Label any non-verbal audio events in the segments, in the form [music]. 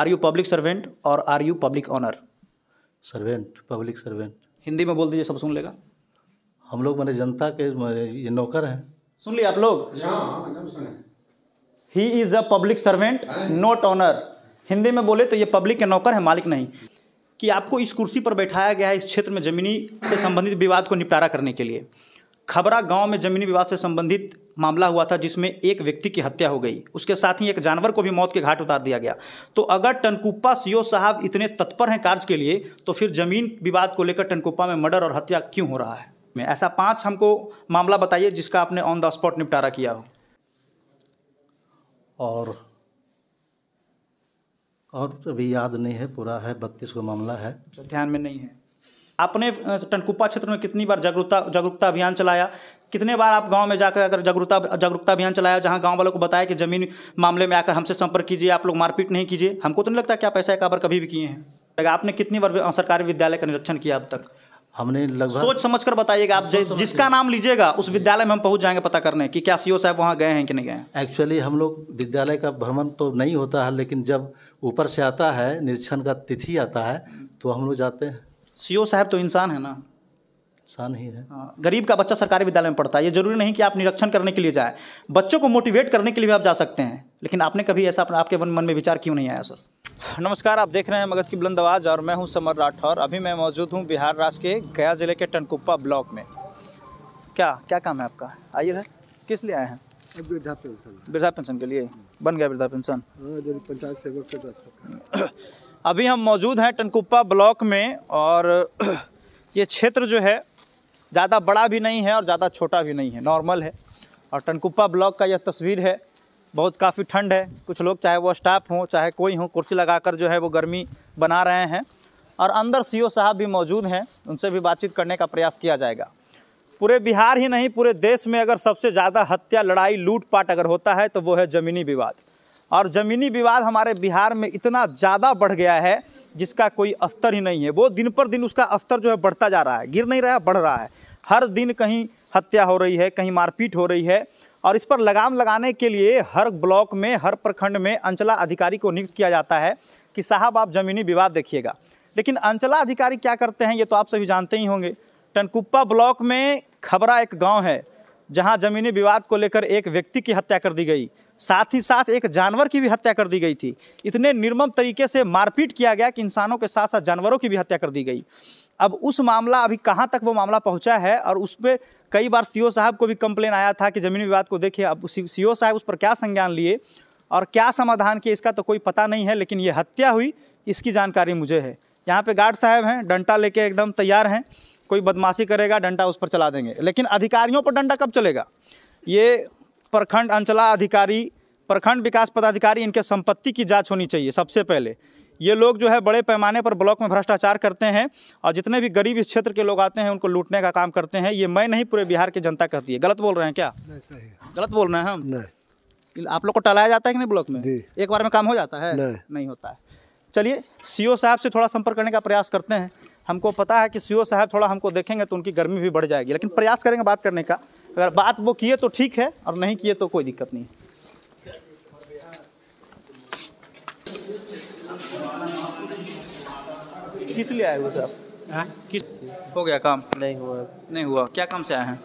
Are you public servant और are you public honour servant public servant Hindi में बोल दीजिए सब सुन लेगा हम लोग मैंने जनता के ये नौकर हैं सुन लिया आप लोग he is a public servant not honour Hindi में बोले तो ये पब्लिक के नौकर है मालिक नहीं कि आपको इस कुर्सी पर बैठाया गया है इस क्षेत्र में जमीनी से संबंधित विवाद को निपटारा करने के लिए खबरा गांव में जमीनी विवाद से संबंधित मामला हुआ था जिसमें एक व्यक्ति की हत्या हो गई उसके साथ ही एक जानवर को भी मौत के घाट उतार दिया गया तो अगर टनकुप्पा सीओ साहब इतने तत्पर हैं कार्य के लिए तो फिर जमीन विवाद को लेकर टनकुप्पा में मर्डर और हत्या क्यों हो रहा है मैं ऐसा पांच हमको मामला बताइए जिसका आपने ऑन द स्पॉट निपटारा किया हो और और अभी याद नहीं है पूरा है बत्तीस को मामला है अच्छा, ध्यान में नहीं है आपने टनकुप्पा क्षेत्र में कितनी बार जागरूकता जागरूकता अभियान चलाया कितने बार आप गांव में जाकर अगर जागरूकता जागरूकता अभियान चलाया जहां गांव वालों को बताया कि जमीन मामले में आकर हमसे संपर्क कीजिए आप लोग मारपीट नहीं कीजिए हमको तो नहीं लगता क्या पैसा एक बार कभी भी किए हैं आपने कितनी बार सरकारी विद्यालय का निरीक्षण किया अब तक हमने लगभग सोच समझ कर बताइएगा आप जिसका नाम लीजिएगा उस विद्यालय में हम पहुंच जाएंगे पता करने कि क्या सीओ साहब वहाँ गए हैं कि नहीं गए एक्चुअली हम लोग विद्यालय का भ्रमण तो नहीं होता है लेकिन जब ऊपर से आता है निरीक्षण का तिथि आता है तो हम लोग जाते हैं सी साहब तो इंसान है ना इंसान ही है हाँ, गरीब का बच्चा सरकारी विद्यालय में पढ़ता है ये जरूरी नहीं कि आप निरीक्षण करने के लिए जाए बच्चों को मोटिवेट करने के लिए भी आप जा सकते हैं लेकिन आपने कभी ऐसा अपने आपके मन में विचार क्यों नहीं आया सर नमस्कार आप देख रहे हैं मगध की बुलंद आवाज़ और मैं हूँ समर राठौर अभी मैं मौजूद हूँ बिहार राज्य के गया ज़िले के टनकुप्पा ब्लॉक में क्या क्या काम है आपका आइए सर किस लिए आए हैं वृद्धा पेंशन वृद्धा पेंशन के लिए बन गया वृद्धा पेंशन हाँ, पंचायत सेवक [clears throat] अभी हम मौजूद हैं टनकुप्पा ब्लॉक में और [clears throat] ये क्षेत्र जो है ज़्यादा बड़ा भी नहीं है और ज़्यादा छोटा भी नहीं है नॉर्मल है और टनकुप्पा ब्लॉक का यह तस्वीर है बहुत काफ़ी ठंड है कुछ लोग चाहे वो स्टाफ हों चाहे कोई हो कुर्सी लगाकर जो है वो गर्मी बना रहे हैं और अंदर सीईओ साहब भी मौजूद हैं उनसे भी बातचीत करने का प्रयास किया जाएगा पूरे बिहार ही नहीं पूरे देश में अगर सबसे ज़्यादा हत्या लड़ाई लूटपाट अगर होता है तो वो है ज़मीनी विवाद और ज़मीनी विवाद हमारे बिहार में इतना ज़्यादा बढ़ गया है जिसका कोई स्तर ही नहीं है वो दिन पर दिन उसका स्तर जो है बढ़ता जा रहा है गिर नहीं रहा बढ़ रहा है हर दिन कहीं हत्या हो रही है कहीं मारपीट हो रही है और इस पर लगाम लगाने के लिए हर ब्लॉक में हर प्रखंड में अंचला अधिकारी को नियुक्त किया जाता है कि साहब आप ज़मीनी विवाद देखिएगा लेकिन अंचला अधिकारी क्या करते हैं ये तो आप सभी जानते ही होंगे टनकुप्पा ब्लॉक में खबरा एक गाँव है जहाँ ज़मीनी विवाद को लेकर एक व्यक्ति की हत्या कर दी गई साथ ही साथ एक जानवर की भी हत्या कर दी गई थी इतने निर्मम तरीके से मारपीट किया गया कि इंसानों के साथ साथ जानवरों की भी हत्या कर दी गई अब उस मामला अभी कहाँ तक वो मामला पहुँचा है और उस पर कई बार सी साहब को भी कंप्लेन आया था कि ज़मीनी विवाद को देखिए अब सी साहब उस पर क्या संज्ञान लिए और क्या समाधान किए इसका तो कोई पता नहीं है लेकिन ये हत्या हुई इसकी जानकारी मुझे है यहाँ पे गार्ड साहब हैं डंटा लेके एकदम तैयार हैं कोई बदमाशी करेगा डंडा उस पर चला देंगे लेकिन अधिकारियों पर डंडा कब चलेगा ये प्रखंड अंचला अधिकारी प्रखंड विकास पदाधिकारी इनके संपत्ति की जांच होनी चाहिए सबसे पहले ये लोग जो है बड़े पैमाने पर ब्लॉक में भ्रष्टाचार करते हैं और जितने भी गरीब इस क्षेत्र के लोग आते हैं उनको लूटने का काम करते हैं ये मैं नहीं पूरे बिहार की जनता कहती है गलत बोल रहे हैं क्या सही गलत बोल रहे हैं हम नहीं आप लोग को टलाया जाता है कि नहीं ब्लॉक में एक बार में काम हो जाता है नहीं, नहीं होता है चलिए सीओ साहब से थोड़ा संपर्क करने का प्रयास करते हैं हमको पता है कि सी साहब थोड़ा हमको देखेंगे तो उनकी गर्मी भी बढ़ जाएगी लेकिन प्रयास करेंगे बात करने का अगर बात वो किए तो ठीक है और नहीं किए तो कोई दिक्कत नहीं किस लिए आए हुए साहब हाँ? किस हो गया काम नहीं हुआ नहीं हुआ क्या काम से आए हैं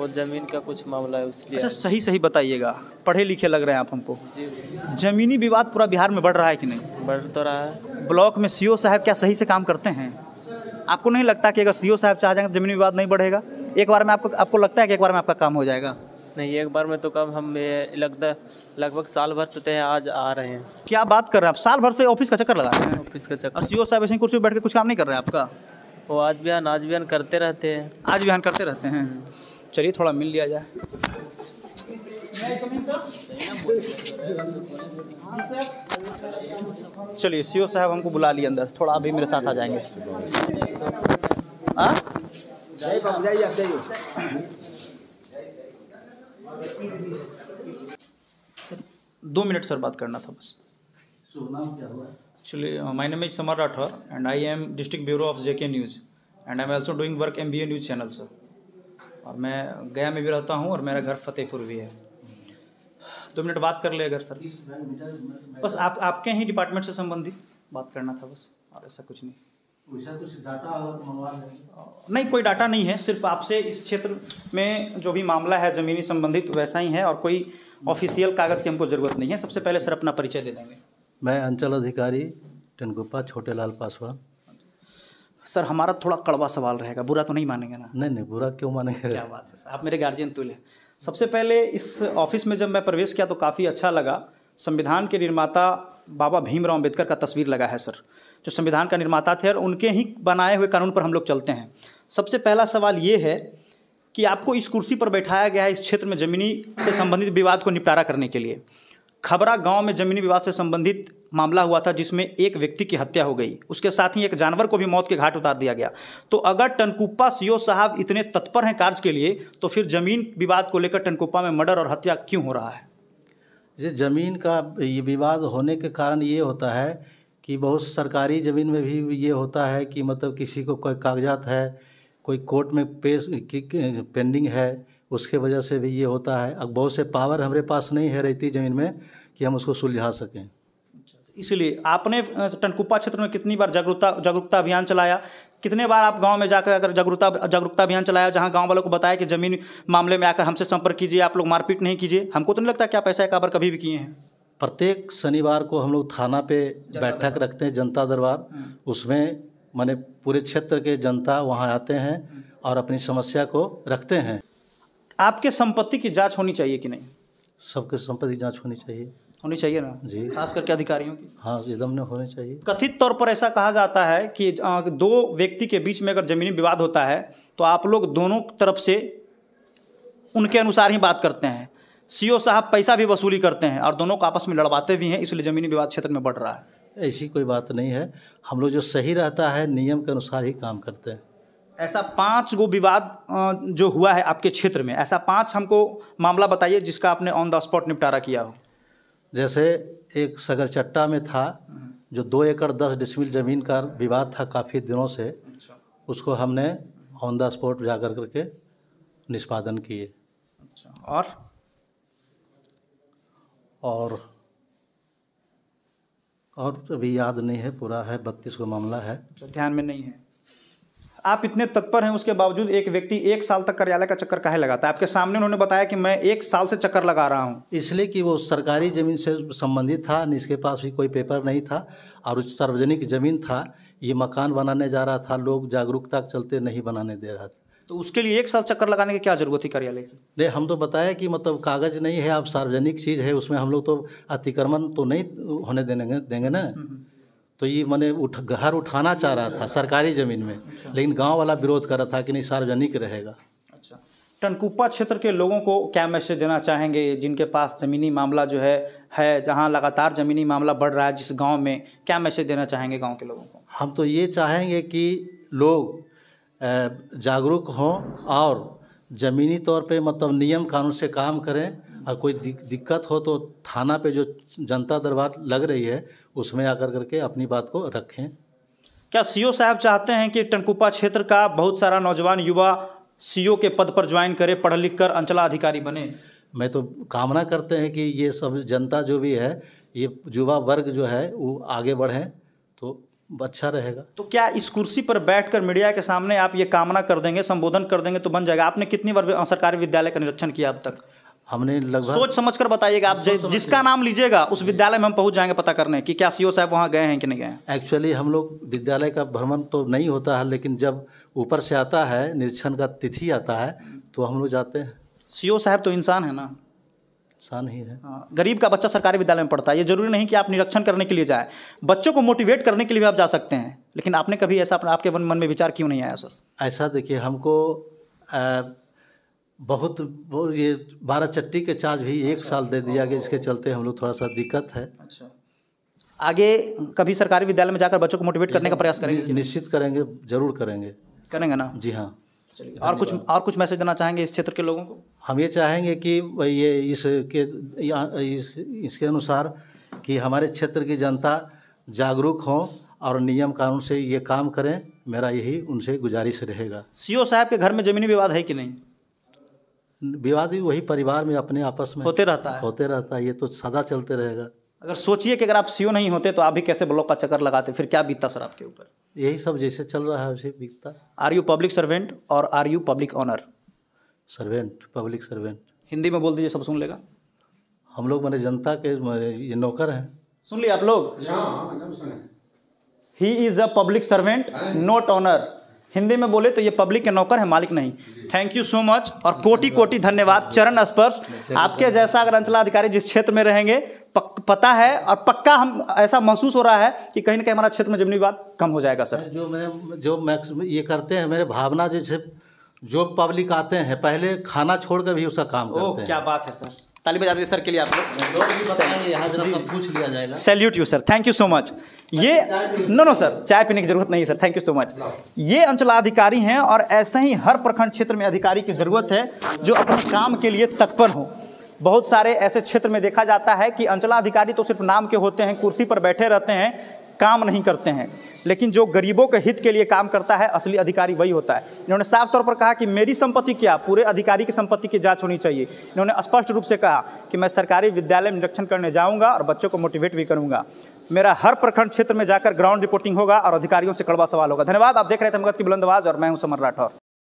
और ज़मीन का कुछ मामला है उसलिए अच्छा सही सही बताइएगा पढ़े लिखे लग रहे हैं आप हमको ज़मीनी विवाद पूरा बिहार में बढ़ रहा है कि नहीं बढ़ तो रहा है ब्लॉक में सी साहब क्या सही से काम करते हैं आपको नहीं लगता कि अगर सी साहब चाह जाएंगे ज़मीन विवाद नहीं बढ़ेगा एक बार में आपको आपको लगता है कि एक बार में आपका काम हो जाएगा नहीं एक बार में तो कब हम लगता लगभग साल भर से हैं तो आज आ रहे हैं क्या बात कर रहे हैं आप साल भर से ऑफिस का चक्कर लगा रहे हैं ऑफिस का चक्कर सी ओ साहब ऐसी कुर्सी बैठ के कुछ काम नहीं कर रहे हैं आपका वो आज बिहान आज बिहान करते रहते हैं आज बिहान करते रहते हैं चलिए थोड़ा मिल लिया जाए चलिए सी साहब हमको बुला लिए अंदर थोड़ा अभी मेरे साथ आ जाएंगे हाँ? दो मिनट सर बात करना था बस actually my name is Samar Rathore and I am district bureau of JK news and I am also doing work M B A news channel sir और मैं गया में भी रहता हूँ और मेरा घर फतेहपुर भी है दो मिनट बात कर ले अगर सर बस आप आपके ही डिपार्टमेंट से संबंधित बात करना था बस और ऐसा कुछ नहीं डाटा तो नहीं कोई डाटा नहीं है सिर्फ आपसे इस क्षेत्र में जो भी मामला है ज़मीनी संबंधित वैसा ही है और कोई ऑफिशियल कागज़ की हमको ज़रूरत नहीं है सबसे पहले सर अपना परिचय दे देंगे मैं अंचल अधिकारी टनगुप्पा छोटे लाल पासवान सर हमारा थोड़ा कड़वा सवाल रहेगा बुरा तो नहीं मानेंगे ना नहीं नहीं बुरा क्यों मानेंगे क्या बात है सर आप मेरे गार्जियन तुल हैं सबसे पहले इस ऑफिस में जब मैं प्रवेश किया तो काफ़ी अच्छा लगा संविधान के निर्माता बाबा भीमराव अंबेडकर का तस्वीर लगा है सर जो संविधान का निर्माता थे और उनके ही बनाए हुए कानून पर हम लोग चलते हैं सबसे पहला सवाल ये है कि आपको इस कुर्सी पर बैठाया गया है इस क्षेत्र में जमीनी से संबंधित विवाद को निपटारा करने के लिए खबरा गांव में जमीनी विवाद से संबंधित मामला हुआ था जिसमें एक व्यक्ति की हत्या हो गई उसके साथ ही एक जानवर को भी मौत के घाट उतार दिया गया तो अगर टनकुप्पा सीओ साहब इतने तत्पर हैं कार्य के लिए तो फिर जमीन विवाद को लेकर टनकुप्पा में मर्डर और हत्या क्यों हो रहा है ये जमीन का ये विवाद होने के कारण ये होता है कि बहुत सरकारी ज़मीन में भी ये होता है कि मतलब किसी को कोई कागजात है कोई कोर्ट में पेश पेंडिंग है उसके वजह से भी ये होता है अब बहुत से पावर हमारे पास नहीं है रहती ज़मीन में कि हम उसको सुलझा सकें इसलिए आपने टनकुप्पा क्षेत्र में कितनी बार जागरूकता जागरूकता अभियान चलाया कितने बार आप गांव में जाकर अगर जागरूकता जागरूकता अभियान चलाया जहां गांव वालों को बताया कि जमीन मामले में आकर हमसे संपर्क कीजिए आप लोग मारपीट नहीं कीजिए हमको तो नहीं लगता कि आप ऐसा बार कभी भी किए हैं प्रत्येक शनिवार को हम लोग थाना पे बैठक रखते हैं जनता दरबार हम्म। उसमें मैंने पूरे क्षेत्र के जनता वहाँ आते हैं हम्म। और अपनी समस्या को रखते हैं आपके संपत्ति की जाँच होनी चाहिए कि नहीं सबके संपत्ति जाँच होनी चाहिए होनी चाहिए ना जी खास करके अधिकारियों की हाँ एकदम ने होनी चाहिए कथित तौर पर ऐसा कहा जाता है कि दो व्यक्ति के बीच में अगर जमीनी विवाद होता है तो आप लोग दोनों तरफ से उनके अनुसार ही बात करते हैं सीओ साहब पैसा भी वसूली करते हैं और दोनों को आपस में लड़वाते भी हैं इसलिए ज़मीनी विवाद क्षेत्र में बढ़ रहा है ऐसी कोई बात नहीं है हम लोग जो सही रहता है नियम के अनुसार ही काम करते हैं ऐसा पांच गो विवाद जो हुआ है आपके क्षेत्र में ऐसा पांच हमको मामला बताइए जिसका आपने ऑन द स्पॉट निपटारा किया हो जैसे एक सगर चट्टा में था जो दो एकड़ दस डिसमिल ज़मीन का विवाद था काफ़ी दिनों से अच्छा। उसको हमने ऑन द स्पॉट जा कर करके निष्पादन किए अच्छा। और और और अभी याद नहीं है पूरा है बत्तीस को मामला है अच्छा, ध्यान में नहीं है आप इतने तत्पर हैं उसके बावजूद एक व्यक्ति एक साल तक कार्यालय का चक्कर कहे लगाता है आपके सामने उन्होंने बताया कि मैं एक साल से चक्कर लगा रहा हूँ इसलिए कि वो सरकारी जमीन से संबंधित था इसके पास भी कोई पेपर नहीं था और सार्वजनिक जमीन था ये मकान बनाने जा रहा था लोग जागरूकता चलते नहीं बनाने दे रहा था तो उसके लिए एक साल चक्कर लगाने की क्या जरूरत थी कार्यालय की नहीं हम तो बताया कि मतलब कागज नहीं है आप सार्वजनिक चीज़ है उसमें हम लोग तो अतिक्रमण तो नहीं होने देंगे देंगे ना हम्म, हम्म। तो ये मैंने उठ घर उठाना चाह रहा था सरकारी ज़मीन में लेकिन गांव वाला विरोध कर रहा था कि नहीं सार्वजनिक रहेगा अच्छा टनकुप्पा क्षेत्र के लोगों को क्या मैसेज देना चाहेंगे जिनके पास ज़मीनी मामला जो है है जहां लगातार ज़मीनी मामला बढ़ रहा है जिस गांव में क्या मैसेज देना चाहेंगे गाँव के लोगों को हम तो ये चाहेंगे कि लोग जागरूक हों और ज़मीनी तौर पर मतलब नियम कानून से काम करें और कोई दिक्कत हो तो थाना पर जो जनता दरबार लग रही है उसमें आकर करके अपनी बात को रखें क्या सीओ साहब चाहते हैं कि टनकुपा क्षेत्र का बहुत सारा नौजवान युवा सीओ के पद पर ज्वाइन करे पढ़ लिख कर अंचलाधिकारी बने मैं तो कामना करते हैं कि ये सब जनता जो भी है ये युवा वर्ग जो है वो आगे बढ़ें तो अच्छा रहेगा तो क्या इस कुर्सी पर बैठकर मीडिया के सामने आप ये कामना कर देंगे संबोधन कर देंगे तो बन जाएगा आपने कितनी बार सरकारी विद्यालय का निरीक्षण किया अब तक हमने लगभग सोच समझ कर बताइएगा आप जिसका नाम लीजिएगा उस विद्यालय में हम पहुंच जाएंगे पता करने कि क्या सीओ साहब वहाँ गए हैं कि नहीं गए एक्चुअली हम लोग विद्यालय का भ्रमण तो नहीं होता है लेकिन जब ऊपर से आता है निरीक्षण का तिथि आता है तो हम लोग जाते हैं सीओ साहब तो इंसान है ना इंसान ही है हाँ, गरीब का बच्चा सरकारी विद्यालय में पढ़ता है ये जरूरी नहीं कि आप निरीक्षण करने के लिए जाए बच्चों को मोटिवेट करने के लिए भी आप जा सकते हैं लेकिन आपने कभी ऐसा आपके मन में विचार क्यों नहीं आया सर ऐसा देखिए हमको बहुत ये बारह चट्टी के चार्ज भी एक अच्छा। साल दे दिया गया इसके चलते हम लोग थोड़ा सा दिक्कत है अच्छा आगे कभी सरकारी विद्यालय में जाकर बच्चों को मोटिवेट करने का प्रयास करेंगे निश्चित करेंगे जरूर करेंगे करेंगे ना जी हाँ और कुछ और कुछ मैसेज देना चाहेंगे इस क्षेत्र के लोगों को हम ये चाहेंगे कि ये इसके इस, इसके अनुसार कि हमारे क्षेत्र की जनता जागरूक हों और नियम कानून से ये काम करें मेरा यही उनसे गुजारिश रहेगा सीओ साहब के घर में ज़मीनी विवाद है कि नहीं विवाद भी वही परिवार में अपने आपस में होते रहता है होते रहता है ये तो सदा चलते रहेगा अगर सोचिए कि अगर आप सीओ नहीं होते तो आप भी कैसे ब्लॉक का चक्कर लगाते फिर क्या बीतता सर आपके ऊपर यही सब जैसे चल रहा है वैसे बीतता आर यू पब्लिक सर्वेंट और are you public honour servant public servant Hindi में बोल दीजिए सब सुन लेगा हम लोग मैंने जनता के ये नौकर हैं सुन लिए आप लोग he is a public servant not honour Hindi में बोले तो ये पब्लिक के नौकर है मालिक नहीं थैंक यू सो मच और कोटि कोटि धन्यवाद चरण स्पर्श आपके जैसा अगर अंचलाधिकारी जिस क्षेत्र में रहेंगे पक, पता है और पक्का हम ऐसा महसूस हो रहा है कि कहीं ना कहीं हमारा क्षेत्र में जमीनी बात कम हो जाएगा सर जो मैं जो मैं ये करते हैं मेरे भावना जैसे जो पब्लिक आते हैं पहले खाना छोड़ कर भी उसका काम करते हैं क्या बात है सर तालिब आजाद सर के लिए आप लोग salute you sir thank you so much ये नो नो सर चाय पीने की जरूरत नहीं है sir thank you so much ये अंचलाधिकारी हैं और ऐसे ही हर प्रखंड क्षेत्र में अधिकारी की ज़रूरत है जो अपने काम के लिए तत्पर हो बहुत सारे ऐसे क्षेत्र में देखा जाता है कि अंचलाधिकारी तो सिर्फ नाम के होते हैं कुर्सी पर बैठे रहते हैं काम नहीं करते हैं लेकिन जो गरीबों के हित के लिए काम करता है असली अधिकारी वही होता है इन्होंने साफ तौर पर कहा कि मेरी संपत्ति क्या पूरे अधिकारी की संपत्ति की जांच होनी चाहिए इन्होंने स्पष्ट रूप से कहा कि मैं सरकारी विद्यालय में निरीक्षण करने जाऊंगा और बच्चों को मोटिवेट भी करूंगा मेरा हर प्रखंड क्षेत्र में जाकर ग्राउंड रिपोर्टिंग होगा और अधिकारियों से कड़वा सवाल होगा धन्यवाद आप देख रहे थे मगत की बुलंदबाज और मैं हूँ समर राठौर